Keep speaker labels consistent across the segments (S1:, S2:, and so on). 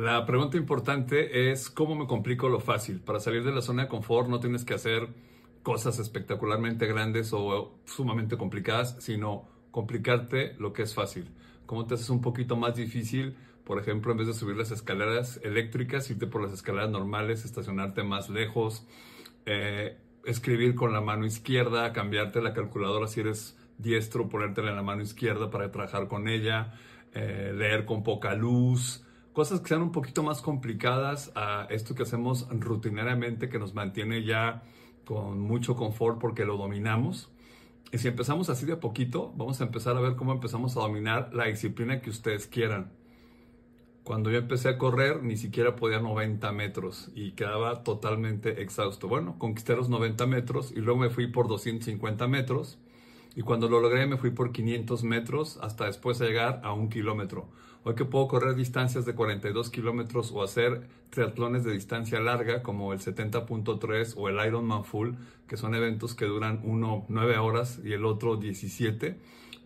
S1: La pregunta importante es cómo me complico lo fácil. Para salir de la zona de confort no tienes que hacer cosas espectacularmente grandes o sumamente complicadas, sino complicarte lo que es fácil. ¿Cómo te haces un poquito más difícil? Por ejemplo, en vez de subir las escaleras eléctricas, irte por las escaleras normales, estacionarte más lejos, eh, escribir con la mano izquierda, cambiarte la calculadora si eres diestro, ponértela en la mano izquierda para trabajar con ella, eh, leer con poca luz, cosas que sean un poquito más complicadas a esto que hacemos rutinariamente, que nos mantiene ya con mucho confort porque lo dominamos. Y si empezamos así de a poquito, vamos a empezar a ver cómo empezamos a dominar la disciplina que ustedes quieran. Cuando yo empecé a correr, ni siquiera podía 90 metros y quedaba totalmente exhausto. Bueno, conquisté los 90 metros y luego me fui por 250 metros y cuando lo logré me fui por 500 metros hasta después de llegar a un kilómetro. Hoy que puedo correr distancias de 42 kilómetros o hacer triatlones de distancia larga como el 70.3 o el Ironman Full, que son eventos que duran uno 9 horas y el otro 17,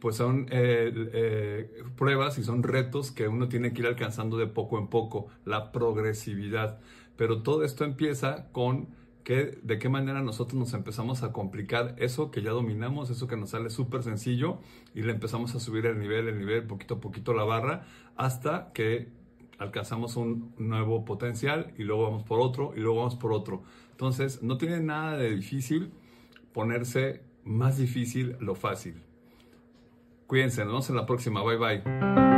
S1: pues son eh, eh, pruebas y son retos que uno tiene que ir alcanzando de poco en poco, la progresividad. Pero todo esto empieza con de qué manera nosotros nos empezamos a complicar eso que ya dominamos, eso que nos sale súper sencillo y le empezamos a subir el nivel, el nivel, poquito a poquito la barra, hasta que alcanzamos un nuevo potencial y luego vamos por otro y luego vamos por otro. Entonces, no tiene nada de difícil ponerse más difícil lo fácil. Cuídense, nos vemos en la próxima. Bye bye.